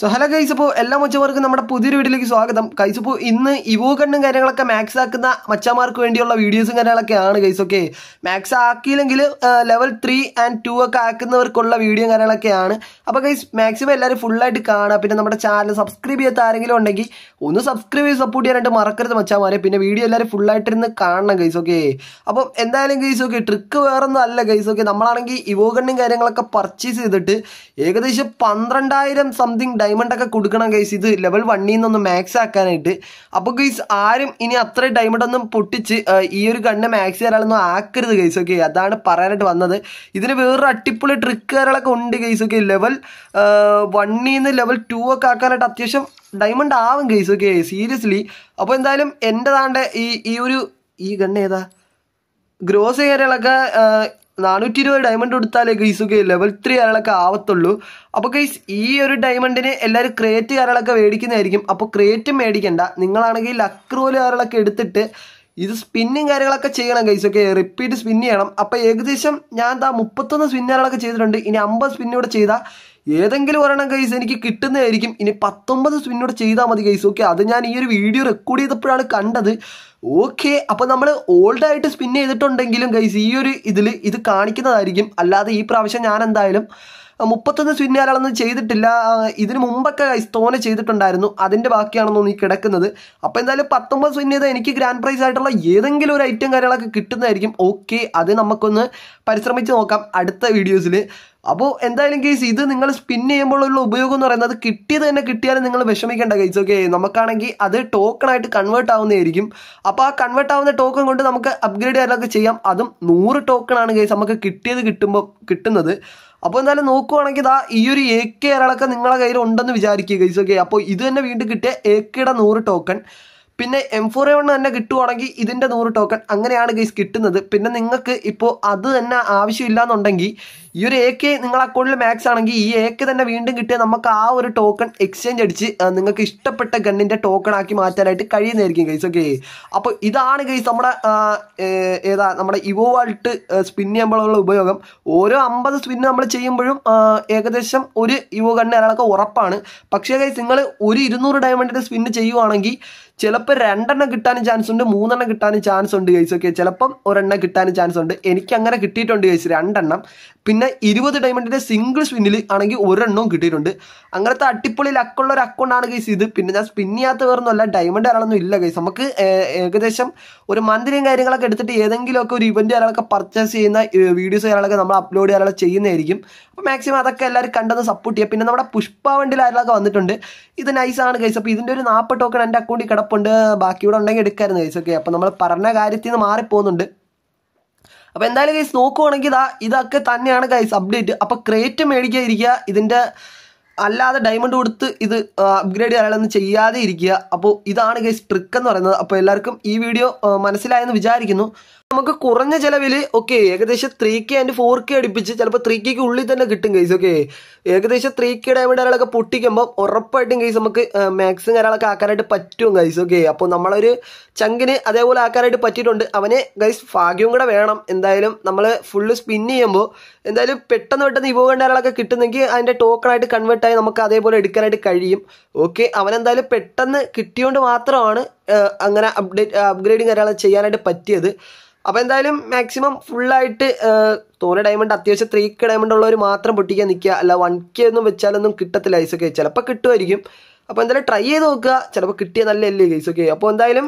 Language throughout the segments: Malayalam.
സോ ഹലോ കൈസപ്പോ അപ്പോൾ എല്ലാ മച്ചമാർക്കും നമ്മുടെ പുതിയൊരു വീഡിയോയിലേക്ക് സ്വാഗതം കൈസപ്പോ ഇന്ന് ഇവോ കണ്ണും കാര്യങ്ങളൊക്കെ മാക്സ് ആക്കുന്ന മച്ചമാർക്ക് വേണ്ടിയുള്ള വീഡിയോസും കാര്യങ്ങളൊക്കെയാണ് ഗൈസ് ഓക്കെ മാക്സ് ആക്കിയില്ലെങ്കിൽ ലെവൽ ത്രീ ആൻഡ് ടു ഒക്കെ ആക്കുന്നവർക്കുള്ള വീഡിയോ കാര്യങ്ങളൊക്കെയാണ് അപ്പോൾ കൈസ് മാക്സിമം എല്ലാവരും ഫുള്ളായിട്ട് കാണുക പിന്നെ നമ്മുടെ ചാനൽ സബ്സ്ക്രൈബ് ചെയ്യാത്ത ആരെങ്കിലും ഉണ്ടെങ്കിൽ ഒന്ന് സബ്സ്ക്രൈബ് ചെയ്ത് സപ്പോർട്ട് ചെയ്യാനായിട്ട് മറക്കരുത് മച്ചാമാരെ പിന്നെ വീഡിയോ എല്ലാവരും ഫുള്ളായിട്ടിരുന്ന് കാണണം ഗൈസ് ഓക്കെ അപ്പോൾ എന്തായാലും ഗൈസ് ഓക്കെ ട്രിക്ക് വേറൊന്നും അല്ല ഗൈസ് ഓക്കെ നമ്മളാണെങ്കിൽ ഇവോ കണ്ണും കാര്യങ്ങളൊക്കെ പർച്ചേസ് ചെയ്തിട്ട് ഏകദേശം പന്ത്രണ്ടായിരം സംതിങ് ഡയമണ്ട് ഒക്കെ കൊടുക്കണം ഗൈസ് ഇത് ലെവൽ വണ്ണിൽ നിന്നൊന്ന് മാക്സ് ആക്കാനായിട്ട് അപ്പോൾ ഗൈസ് ആരും ഇനി അത്ര ഡയമണ്ട് ഒന്നും പൊട്ടിച്ച് ഈ ഒരു കണ്ണ് മാക്സ് ചെയ്യാനൊന്നും ആക്കരുത് ഗൈസ് ഓക്കെ അതാണ് പറയാനായിട്ട് വന്നത് ഇതിന് വേറൊരു അടിപൊളി ട്രിക്കുകാരുകളൊക്കെ ഉണ്ട് ഗൈസ് ഓക്കെ ലെവൽ വണ്ണിൽ നിന്ന് ലെവൽ ടു ഒക്കെ ആക്കാനായിട്ട് അത്യാവശ്യം ഡയമണ്ട് ആവും ഗൈസ് ഓക്കെ സീരിയസ്ലി അപ്പോൾ എന്തായാലും എൻ്റെതാണ്ട് ഈ ഈ ഒരു ഈ കണ്ണ് ഏതാ ഗ്രോസ് ഏരിയകളൊക്കെ നാനൂറ്റി ഇരുപത് ഡയമണ്ട് കൊടുത്താലേ ഗൈസുക്ക് ലെവൽ ത്രീ അയാളൊക്കെ ആവത്തുള്ളൂ അപ്പോൾ ഗൈസ് ഈ ഒരു ഡയമണ്ടിന് എല്ലാവരും ക്രേറ്റ് കാര്യങ്ങളൊക്കെ മേടിക്കുന്നതായിരിക്കും അപ്പോൾ ക്രേറ്റും മേടിക്കണ്ട നിങ്ങളാണെങ്കിൽ ലക്രോല് കാര്യങ്ങളൊക്കെ എടുത്തിട്ട് ഇത് സ്പിന്നിങ് കാര്യങ്ങളൊക്കെ ചെയ്യണം ഗൈസ് ഒക്കെ റിപ്പീറ്റ് സ്പിൻ ചെയ്യണം അപ്പോൾ ഏകദേശം ഞാൻ എന്താ മുപ്പത്തൊന്ന് സ്പിന്നുകളൊക്കെ ചെയ്തിട്ടുണ്ട് ഇനി അമ്പത് സ്പിൻ ചെയ്താൽ ഏതെങ്കിലും ഒരെണ്ണം കേസ് എനിക്ക് കിട്ടുന്നതായിരിക്കും ഇനി പത്തൊമ്പത് സ്പിന്നോട് ചെയ്താൽ മതി കേസ് ഓക്കെ അത് ഞാൻ ഈ ഒരു വീഡിയോ റെക്കോർഡ് ചെയ്തപ്പോഴാണ് കണ്ടത് ഓക്കെ അപ്പോൾ നമ്മൾ ഓൾഡായിട്ട് സ്പിൻ ചെയ്തിട്ടുണ്ടെങ്കിലും ഗൈസ് ഈ ഒരു ഇതിൽ ഇത് കാണിക്കുന്നതായിരിക്കും അല്ലാതെ ഈ പ്രാവശ്യം ഞാൻ എന്തായാലും മുപ്പത്തൊന്ന് സിനിമയാളൊന്നും ചെയ്തിട്ടില്ല ഇതിനു മുമ്പൊക്കെ തോനെ ചെയ്തിട്ടുണ്ടായിരുന്നു അതിൻ്റെ ബാക്കിയാണെന്നോ നീ കിടക്കുന്നത് അപ്പോൾ എന്തായാലും പത്തൊമ്പത് സിനിമ എനിക്ക് ഗ്രാൻഡ് പ്രൈസ് ആയിട്ടുള്ള ഏതെങ്കിലും ഒരു ഐറ്റം കാര്യങ്ങളൊക്കെ കിട്ടുന്നതായിരിക്കും ഓക്കെ അത് നമുക്കൊന്ന് പരിശ്രമിച്ച് നോക്കാം അടുത്ത വീഡിയോസിൽ അപ്പോൾ എന്തായാലും കേസ് ഇത് നിങ്ങൾ സ്പിൻ ചെയ്യുമ്പോഴുള്ള ഉപയോഗം എന്ന് പറയുന്നത് കിട്ടിയത് തന്നെ കിട്ടിയാലും നിങ്ങൾ വിഷമിക്കേണ്ട കേസ് ഓക്കെ നമുക്കാണെങ്കിൽ അത് ടോക്കണായിട്ട് കൺവേർട്ട് ആവുന്നതായിരിക്കും അപ്പോൾ ആ കൺവേർട്ട് ആവുന്ന ടോക്കൺ കൊണ്ട് നമുക്ക് അപ്ഗ്രേഡ് ചെയ്യാനൊക്കെ ചെയ്യാം അതും നൂറ് ടോക്കണാണ് കേസ് നമുക്ക് കിട്ടിയത് കിട്ടുമ്പോൾ കിട്ടുന്നത് അപ്പോൾ എന്തായാലും നോക്കുവാണെങ്കിൽ ഇതാ ഈ ഒരു എ കെ അരളൊക്കെ നിങ്ങളെ കയ്യിൽ ഉണ്ടെന്ന് വിചാരിക്കുക ഗൈസ് ഓക്കെ അപ്പോൾ ഇത് തന്നെ വീണ്ടും കിട്ടിയ എ കെയുടെ നൂറ് ടോക്കൺ പിന്നെ എം ഫോർ എ വൺ തന്നെ കിട്ടുവാണെങ്കിൽ ഇതിൻ്റെ നൂറ് ടോക്കൺ അങ്ങനെയാണ് ഗൈസ് കിട്ടുന്നത് പിന്നെ നിങ്ങൾക്ക് ഇപ്പോൾ അത് തന്നെ ആവശ്യമില്ല എന്നുണ്ടെങ്കിൽ ഈ ഒരു എ കെ നിങ്ങൾ അക്കൗണ്ടിൽ മാക്സ് ആണെങ്കിൽ ഈ എ കെ തന്നെ വീണ്ടും കിട്ടിയാൽ നമുക്ക് ആ ഒരു ടോക്കൺ എക്സ്ചേഞ്ച് അടിച്ച് നിങ്ങൾക്ക് ഇഷ്ടപ്പെട്ട ഗണ്ണിൻ്റെ ടോക്കൺ ആക്കി മാറ്റാനായിട്ട് കഴിയുന്നതായിരിക്കും ഗൈസ് ഓക്കെ അപ്പോൾ ഇതാണ് ഗൈസ് നമ്മുടെ ഏതാ നമ്മുടെ ഇവോവാൾട്ട് സ്പിൻ ചെയ്യുമ്പോഴുള്ള ഉപയോഗം ഓരോ അമ്പത് സ്പിൻ നമ്മൾ ചെയ്യുമ്പോഴും ഏകദേശം ഒരു ഇവോ ഗണ്ണ് അയാളൊക്കെ ഉറപ്പാണ് പക്ഷേ ഗൈസ് നിങ്ങൾ ഒരു ഇരുന്നൂറ് ഡയമണ്ടിൻ്റെ സ്പിന്ന് ചെയ്യുവാണെങ്കിൽ ചിലപ്പോൾ രണ്ടെണ്ണം കിട്ടാനും ചാൻസ് ഉണ്ട് മൂന്നെണ്ണം കിട്ടാനും ചാൻസ് ഉണ്ട് ഗൈസ് ഓക്കെ ചിലപ്പം ഒരെണ്ണം കിട്ടാനും ചാൻസ് ഉണ്ട് എനിക്ക് അങ്ങനെ കിട്ടിയിട്ടുണ്ട് ഗൈസ് രണ്ടെണ്ണം പിന്നെ പിന്നെ ഇരുപത് ഡയമണ്ടിൻ്റെ സിംഗിൾ സ്പിന്നിൽ ആണെങ്കിൽ ഒരെണ്ണവും കിട്ടിയിട്ടുണ്ട് അങ്ങനത്തെ അടിപൊളി ലക്കുള്ള ഒരു അക്കൗണ്ടാണ് ഗൈസ് ഇത് പിന്നെ ഞാൻ സ്പിൻ ചെയ്യാത്ത വേറൊന്നുമല്ല ഡയമണ്ട് ഒരാളൊന്നും ഇല്ല ഗൈസ് നമുക്ക് ഏകദേശം ഒരു മന്ത്രിയും കാര്യങ്ങളൊക്കെ എടുത്തിട്ട് ഏതെങ്കിലുമൊക്കെ ഒരു ഇവൻറ്റ് ഒരാളൊക്കെ പർച്ചേസ് ചെയ്യുന്ന വീഡിയോസ് കാര്യങ്ങളൊക്കെ നമ്മൾ അപ്ലോഡ് ചെയ്യാനുള്ള ചെയ്യുന്നതായിരിക്കും അപ്പോൾ മാക്സിമം അതൊക്കെ എല്ലാവരും കണ്ടെന്ന് സപ്പോർട്ട് ചെയ്യുക പിന്നെ നമ്മുടെ പുഷ്പ വണ്ടിയിൽ ആരാളൊക്കെ വന്നിട്ടുണ്ട് ഇത് നൈസാണ് ഗൈസ് അപ്പോൾ ഇതിൻ്റെ ഒരു നാൽപ്പത് ടോക്കൺ എൻ്റെ അക്കൗണ്ടിൽ കിടപ്പുണ്ട് ബാക്കി ഇവിടെ ഉണ്ടെങ്കിൽ എടുക്കാമായിരുന്നു ഗൈസ് ഓക്കെ അപ്പോൾ നമ്മൾ പറഞ്ഞ കാര്യത്തിൽ നിന്ന് മാറിപ്പോകുന്നുണ്ട് അപ്പോൾ എന്തായാലും ഗൈസ് നോക്കുവാണെങ്കിൽ ഇതാ ഇതൊക്കെ തന്നെയാണ് ഗൈസ് അപ്ഡേറ്റ് അപ്പോൾ ക്രേറ്റ് ഇരിക്കുക ഇതിന്റെ അല്ലാതെ ഡയമണ്ട് കൊടുത്ത് ഇത് അപ്ഗ്രേഡ് ചെയ്യാനൊന്നും ചെയ്യാതെ ഇരിക്കുക അപ്പോൾ ഇതാണ് ഗൈസ് ട്രിക്ക് എന്ന് പറയുന്നത് അപ്പോൾ എല്ലാവർക്കും ഈ വീഡിയോ മനസ്സിലായെന്ന് വിചാരിക്കുന്നു നമുക്ക് കുറഞ്ഞ ചിലവിൽ ഓക്കെ ഏകദേശം three K and four K അടുപ്പിച്ച് ചിലപ്പോൾ ത്രീ കെക്ക് ഉള്ളിൽ തന്നെ കിട്ടും കേസ് ഓക്കെ ഏകദേശം ത്രീ കെ ഡയമണ്ട് അയാളൊക്കെ പൊട്ടിക്കുമ്പോൾ ഉറപ്പായിട്ടും കേസ് നമുക്ക് മാക്സിമം അയാളൊക്കെ ആക്കാനായിട്ട് പറ്റും ഗൈസ് ഓക്കെ അപ്പോൾ നമ്മളൊരു ചങ്കിന് അതേപോലെ ആക്കാനായിട്ട് പറ്റിയിട്ടുണ്ട് അവനെ ഗൈസ് ഭാഗ്യവും കൂടെ വേണം എന്തായാലും നമ്മൾ ഫുള്ള് സ്പിൻ ചെയ്യുമ്പോൾ എന്തായാലും പെട്ടെന്ന് പെട്ടെന്ന് ഇവോ കണ്ട ഒരാളൊക്കെ കിട്ടുന്നെങ്കിൽ അതിൻ്റെ ടോക്കണായിട്ട് കൺവേർട്ടായി നമുക്ക് അതേപോലെ എടുക്കാനായിട്ട് കഴിയും ഓക്കെ അവനെന്തായാലും പെട്ടെന്ന് കിട്ടിയോണ്ട് മാത്രമാണ് അങ്ങനെ അപ്ഡേറ്റ് അപ്ഗ്രേഡിങ് ഒരാളെ ചെയ്യാനായിട്ട് പറ്റിയത് അപ്പോൾ എന്തായാലും മാക്സിമം ഫുള്ളായിട്ട് തോനെ ഡയമണ്ട് അത്യാവശ്യം ത്രീ കെ ഡയമണ്ട് ഉള്ളവർ മാത്രം പൊട്ടിക്കാൻ നിൽക്കുക അല്ല വൺ കെ ഒന്നും വെച്ചാലൊന്നും കിട്ടത്തില്ല വെച്ചാൽ അപ്പോൾ കിട്ടുമായിരിക്കും അപ്പോൾ എന്തായാലും ട്രൈ ചെയ്ത് നോക്കുക ചിലപ്പോൾ കിട്ടിയ നല്ലതല്ലേ ഗൈസ് ഓക്കെ അപ്പോൾ എന്തായാലും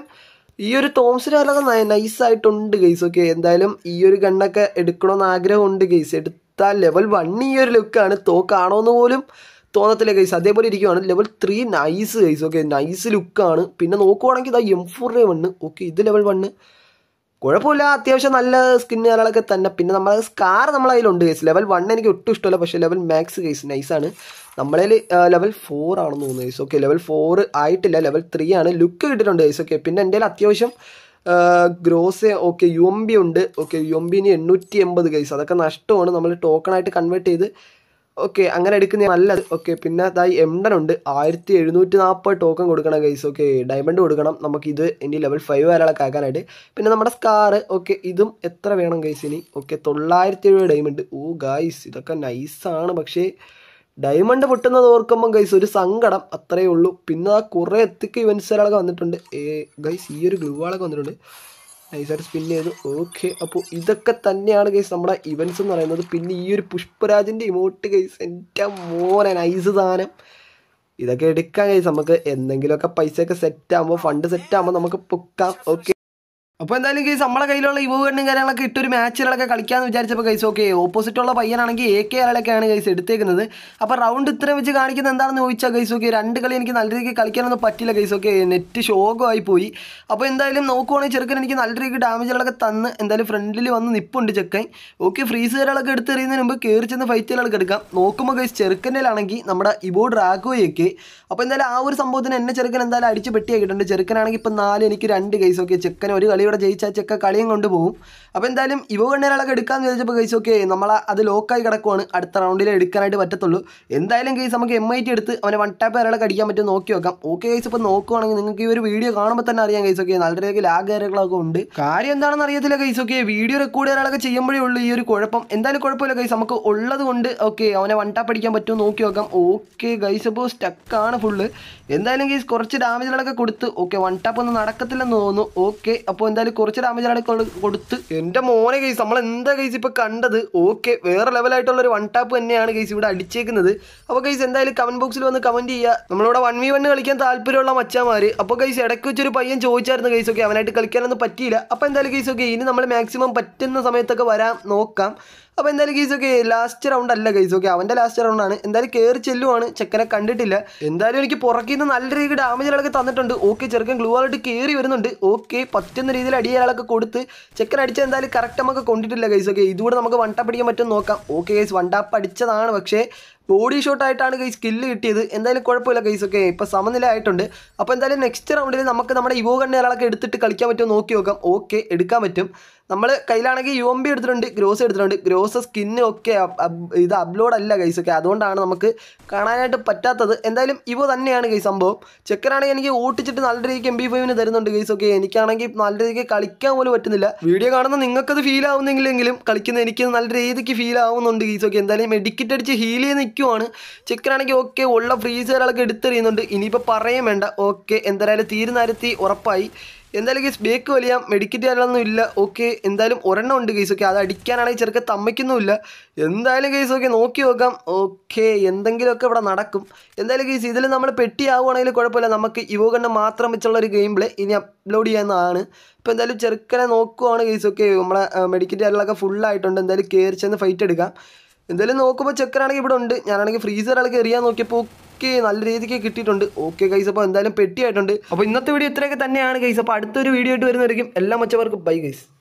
ഈ ഒരു തോംസിന് വളരെ നൈസായിട്ടുണ്ട് ഗൈസ് ഓക്കെ എന്തായാലും ഈ ഒരു ഗണ്ണൊക്കെ എടുക്കണമെന്ന് ആഗ്രഹമുണ്ട് ഗൈസ് എടുത്താൽ ലെവൽ വൺ ഈ ഒരു ലുക്കാണ് തോക്കാണോ എന്ന് പോലും തോന്നത്തില്ല ഗൈസ് അതേപോലെ ഇരിക്കുവാണ് level three nice guys okay nice ലുക്കാണ് പിന്നെ നോക്കുവാണെങ്കിൽ ഇതാ എം ഫോറിൻ്റെ വണ്ണ് ഓക്കെ ഇത് ലെവൽ വണ്ണ് കുഴപ്പമില്ല അത്യാവശ്യം നല്ല സ്കിൻ കാര്യങ്ങളൊക്കെ തന്നെ പിന്നെ നമ്മളെ സ്കാർ നമ്മളെ കയ്യിലുണ്ട് കേസ് ലെവൽ വൺ എനിക്ക് ഒട്ടും ഇഷ്ടമല്ല പക്ഷേ ലെവൽ മാക്സ് ഗൈസ് നൈസാണ് നമ്മളിൽ ലെവൽ ഫോർ ആണെന്ന് തോന്നുന്നു ഗൈസ് ഓക്കെ ലെവൽ ഫോർ ആയിട്ടില്ല ലെവൽ ത്രീ ആണ് ലുക്ക് കിട്ടിയിട്ടുണ്ട് ഗൈസ് ഓക്കെ പിന്നെ എൻ്റെ അത്യാവശ്യം Groza okay U M B ഉണ്ട് ഓക്കെ യു എം ബിന് എണ്ണൂറ്റി എൺപത് ഗൈസ് അതൊക്കെ നഷ്ടമാണ് നമ്മൾ ടോക്കണായിട്ട് കൺവേർട്ട് ചെയ്ത് ഓക്കെ അങ്ങനെ എടുക്കുന്ന നല്ലത് ഓക്കെ പിന്നെ അതായി എംഡൻ ഉണ്ട് ആയിരത്തി എഴുന്നൂറ്റി നാൽപ്പത് ടോക്കൺ കൊടുക്കണം ഗൈസ് ഓക്കെ ഡയമണ്ട് കൊടുക്കണം നമുക്ക് ഇത് ഇനി ലെവൽ ഫൈവ് വരെയൊക്കെ ആക്കാനായിട്ട് പിന്നെ നമ്മുടെ സ്കാർ ഓക്കെ ഇതും എത്ര വേണം ഗൈസ് ഇനി ഓക്കെ തൊള്ളായിരത്തി എഴുപത് ഡയമണ്ട് ഓ ഗൈസ് ഇതൊക്കെ നൈസാണ് പക്ഷേ ഡയമണ്ട് പൊട്ടുന്നത് ഓർക്കുമ്പം ഗൈസ് ഒരു സങ്കടം അത്രയേ ഉള്ളൂ പിന്നെ ആ കുറേ എത്തിക്ക് ഒരാളൊക്കെ വന്നിട്ടുണ്ട് ഏ ഗൈസ് ഈ ഒരു ആളൊക്കെ വന്നിട്ടുണ്ട് നൈസായിട്ട് സ്പിൻ ചെയ്തു ഓക്കെ അപ്പോൾ ഇതൊക്കെ തന്നെയാണ് കേസ് നമ്മുടെ ഇവൻസ് എന്ന് പറയുന്നത് പിന്നെ ഈ ഒരു പുഷ്പരാജിൻ്റെ ഇമോട്ട് കേസ് എൻ്റെ മോനെ നൈസ് സാധനം ഇതൊക്കെ എടുക്കാൻ കേസ് നമുക്ക് എന്തെങ്കിലുമൊക്കെ പൈസയൊക്കെ സെറ്റ് ആകുമ്പോൾ ഫണ്ട് സെറ്റ് ആകുമ്പോൾ നമുക്ക് പൊക്കാം ഓക്കെ അപ്പോൾ എന്തായാലും ഗൈസ് നമ്മളെ കയ്യിലുള്ള യുവ കണ്ണും കാര്യങ്ങളൊക്കെ ഇട്ടൊരു മാച്ചുകളൊക്കെ കളിക്കാമെന്ന് വിചാരിച്ചപ്പോൾ ഗൈസ് ഓക്കെ ഓപ്പോസിറ്റുള്ള പയ്യനാണെങ്കിൽ എ കെ ആളൊക്കെയാണ് ഗൈസ് എടുത്തേക്കുന്നത് അപ്പോൾ റൗണ്ട് ഇത്രയും വെച്ച് കാണിക്കുന്നത് എന്താണെന്ന് ചോദിച്ചാൽ ഗൈസ് ഓക്കെ രണ്ട് കളി എനിക്ക് നല്ല രീതിക്ക് കളിക്കാനൊന്നും പറ്റില്ല ഗൈസ് ഓക്കെ നെറ്റ് ഷോകമായി പോയി അപ്പോൾ എന്തായാലും നോക്കുവാണെങ്കിൽ ചെറുക്കൻ എനിക്ക് നല്ല രീതിക്ക് ഡാമേജുകളൊക്കെ തന്ന് എന്തായാലും ഫ്രണ്ടിൽ വന്ന് നിപ്പുണ്ട് ചെക്കൻ ഓക്കെ ഫ്രീസ് കാര്യങ്ങളൊക്കെ എടുത്തെറിയുന്നതിന് മുമ്പ് കയറി ചെന്ന് ഫൈറ്റുകളൊക്കെ എടുക്കാം നോക്കുമ്പോൾ ഗൈസ് ചെറുക്കൻ്റെയിലാണെങ്കിൽ നമ്മുടെ ഇബോ ഡ്രാഗോയൊക്കെ അപ്പോൾ എന്തായാലും ആ ഒരു സംഭവത്തിന് എന്നെ ചെറുക്കൻ എന്തായാലും അടിച്ച് പെട്ടിയാക്കിയിട്ടുണ്ട് ചെറുക്കനാണെങ്കിൽ ഇപ്പോൾ നാല് എനിക്ക് രണ്ട് ഗൈസ് ഓക്കെ ചെക്കൻ ഒരു കളി ഇവിടെ ജയിച്ചാച്ചൊക്കെ കളിയും കൊണ്ടുപോകും അപ്പോൾ എന്തായാലും ഇവ കണ്ണേരാളൊക്കെ എടുക്കാമെന്ന് ചോദിച്ചപ്പോൾ കേസ് ഓക്കെ നമ്മൾ അത് ലോക്കായി കിടക്കുവാണ് അടുത്ത റൗണ്ടിൽ എടുക്കാനായിട്ട് പറ്റത്തുള്ളൂ എന്തായാലും കേസ് നമുക്ക് എം ഐ ടി എടുത്ത് അവനെ വൺ ടാപ്പ് ഒരാളൊക്കെ അടിക്കാൻ പറ്റും നോക്കി വെക്കാം ഓക്കെ കേസ് ഇപ്പോൾ നോക്കുവാണെങ്കിൽ നിങ്ങൾക്ക് ഈ ഒരു വീഡിയോ കാണുമ്പോൾ തന്നെ അറിയാം കേസ് ഓക്കെ നല്ല രീതിയിൽ ലാഗ് കാര്യങ്ങളൊക്കെ ഉണ്ട് കാര്യം എന്താണെന്ന് അറിയത്തില്ല കേസ് ഓക്കെ വീഡിയോ റെക്കോർഡ് ഒരാളൊക്കെ ചെയ്യുമ്പോഴേ ഉള്ളൂ ഈ ഒരു കുഴപ്പം എന്തായാലും കുഴപ്പമില്ല കേസ് നമുക്ക് ഉള്ളത് കൊണ്ട് ഓക്കെ അവനെ വൺ ടാപ്പ് അടിക്കാൻ പറ്റും നോക്കി നോക്കാം ഓക്കെ ഗൈസ് അപ്പോൾ സ്റ്റക്കാണ് ഫുള്ള് എന്തായാലും കേസ് കുറച്ച് ഡാമേജുകളൊക്കെ കൊടുത്ത് ഓക്കെ വൺ ടാപ്പ് ഒന്നും നടക്കത്തില്ലെന്ന് തോന്നുന്നു ഓക്കെ അപ്പോൾ എന്തായാലും എന്തായാലും കുറച്ച് ഡാമേജ് ആണ് കൊടുത്ത് എൻ്റെ മോനെ കേസ് നമ്മൾ എന്താ കേസ് ഇപ്പോൾ കണ്ടത് ഓക്കെ വേറെ ലെവലായിട്ടുള്ള ഒരു വൺ ടാപ്പ് തന്നെയാണ് കേസ് ഇവിടെ അടിച്ചേക്കുന്നത് അപ്പോൾ കേസ് എന്തായാലും കമൻറ്റ് ബോക്സിൽ വന്ന് കമൻറ്റ് ചെയ്യുക നമ്മളിവിടെ വൺ വി വണ് കളിക്കാൻ താല്പര്യമുള്ള മച്ചാമാർ അപ്പോൾ കേസ് ഇടയ്ക്ക് വെച്ചൊരു പയ്യൻ ചോദിച്ചായിരുന്നു കേസ് ഓക്കെ അവനായിട്ട് കളിക്കാനൊന്നും പറ്റിയില്ല അപ്പോൾ എന്തായാലും കേസ് ഓക്കെ ഇനി നമ്മൾ മാക്സിമം പറ്റുന്ന സമയത്തൊക്കെ വരാൻ നോക്കാം അപ്പോൾ എന്തായാലും ഗൈസ് ഓക്കെ ലാസ്റ്റ് റൗണ്ട് അല്ല ഗൈസ് ഓക്കെ അവന്റെ ലാസ്റ്റ് റൗണ്ടാണ് എന്തായാലും കയറി ചെല്ലുവാണ് ചെക്കനെ കണ്ടിട്ടില്ല എന്തായാലും എനിക്ക് പുറക്കിന്ന് നല്ല രീതിയിൽ ഡാമേജ് അയാളൊക്കെ തന്നിട്ടുണ്ട് ഓക്കെ ചെറുക്കൻ ഗ്ലൂ ആയിട്ട് കയറി വരുന്നുണ്ട് ഓക്കെ പറ്റുന്ന രീതിയിൽ അടി അയാളൊക്കെ കൊടുത്ത് ചെക്കൻ അടിച്ച എന്തായാലും കറക്റ്റ് നമുക്ക് കൊണ്ടിട്ടില്ല ഗൈസ് ഓക്കെ ഇതുകൂടെ നമുക്ക് വൺ ടാപ്പ് അടിക്കാൻ പറ്റും നോക്കാം ഓക്കെ ഗൈസ് വൺ ടാപ്പ് അടിച്ചതാണ് പക്ഷേ ബോഡി ഷോട്ടായിട്ടാണ് ഗൈസ് കില്ല് കിട്ടിയത് എന്തായാലും കുഴപ്പമില്ല കൈസൊക്കെ ഇപ്പോൾ സമനില ആയിട്ടുണ്ട് അപ്പോൾ എന്തായാലും നെക്സ്റ്റ് റൗണ്ടിൽ നമുക്ക് നമ്മുടെ യുവോ കണ്ണേരാളൊക്കെ എടുത്തിട്ട് കളിക്കാൻ പറ്റുമോ നോക്കി നോക്കാം ഓക്കെ എടുക്കാൻ പറ്റും നമ്മൾ കയ്യിലാണെങ്കിൽ യു എം ബി എടുത്തിട്ടുണ്ട് ഗ്രോസ് എടുത്തിട്ടുണ്ട് ഗ്രോസ് സ്കിന്ന് ഒക്കെ ഇത് അപ്ലോഡ് അല്ല ഗൈസ് ഒക്കെ അതുകൊണ്ടാണ് നമുക്ക് കാണാനായിട്ട് പറ്റാത്തത് എന്തായാലും ഇവ തന്നെയാണ് കൈ സംഭവം ചെക്കനാണെങ്കിൽ എനിക്ക് ഓട്ടിച്ചിട്ട് നല്ല രീതിക്ക് എം ബി ഫൈവിന് തരുന്നുണ്ട് ഗൈസ് ഒക്കെ എനിക്കാണെങ്കിൽ നല്ല രീതിക്ക് കളിക്കാൻ പോലും പറ്റുന്നില്ല വീഡിയോ കാണുന്ന നിങ്ങൾക്കത് ഫീൽ ആവുന്നെങ്കിലെങ്കിലും കളിക്കുന്ന എനിക്ക് നല്ല രീതിക്ക് ഫീൽ ആവുന്നുണ്ട് ഗൈസ് ഒക്കെ എന്തായാലും മെഡിക്കറ്റ് അടിച്ച് ഹീൽ ചെയ്ത് ചിക്കൻ ആണെങ്കിൽ ഓക്കെ ഉള്ള ഫ്രീസറുകളൊക്കെ എടുത്തെറിയുന്നുണ്ട് ഇനിയിപ്പോൾ പറയാൻ വേണ്ട ഓക്കെ എന്തായാലും തീരുന്നാരത്തി ഉറപ്പായി എന്തായാലും കേസ് ബേക്ക് വലിയ മെഡിക്കറ്റ് ചെയ്യാനൊന്നും ഇല്ല ഓക്കെ എന്തായാലും ഒരെണ്ണം ഉണ്ട് കേസ് ഓക്കെ അത് അടിക്കാനാണെങ്കിൽ ചെറുക്ക തമ്മയ്ക്കൊന്നുമില്ല എന്തായാലും കേസ് ഓക്കെ നോക്കി നോക്കാം ഓക്കെ എന്തെങ്കിലുമൊക്കെ ഇവിടെ നടക്കും എന്തായാലും കേസ് ഇതിൽ നമ്മൾ പെട്ടി പെട്ടിയാവുകയാണെങ്കിൽ കുഴപ്പമില്ല നമുക്ക് ഇവോ കണ്ട് മാത്രം വെച്ചുള്ള ഒരു ഗെയിം പ്ലേ ഇനി അപ്ലോഡ് ചെയ്യാവുന്നതാണ് ഇപ്പോൾ എന്തായാലും ചെറുക്കനെ നോക്കുവാണ് കേസ് ഓക്കെ നമ്മളെ മെഡിക്കറ്റ് ചാനലൊക്കെ ഫുള്ളായിട്ടുണ്ട് എന്തായാലും കയറി ചെന്ന് ഫൈറ്റ് എടുക്കാം എന്തായാലും നോക്കുമ്പോൾ ചെക്കനാണെങ്കിൽ ഇവിടെ ഉണ്ട് ഞാനാണെങ്കിൽ ഫ്രീസർ ആൾ കയറിയാൽ നോക്കിയപ്പോൾ ഓക്കെ നല്ല രീതിക്ക് കിട്ടിയിട്ടുണ്ട് ഓക്കെ കൈസ് അപ്പോൾ എന്തായാലും പെട്ടിയായിട്ടുണ്ട് അപ്പോൾ ഇന്നത്തെ വീഡിയോ ഇത്രയൊക്കെ തന്നെയാണ് കൈസ് അപ്പോൾ അടുത്തൊരു വീഡിയോ ആയിട്ട് വരുന്നവരേക്കും എല്ലാ മച്ചവർക്കും ബൈ കൈസ്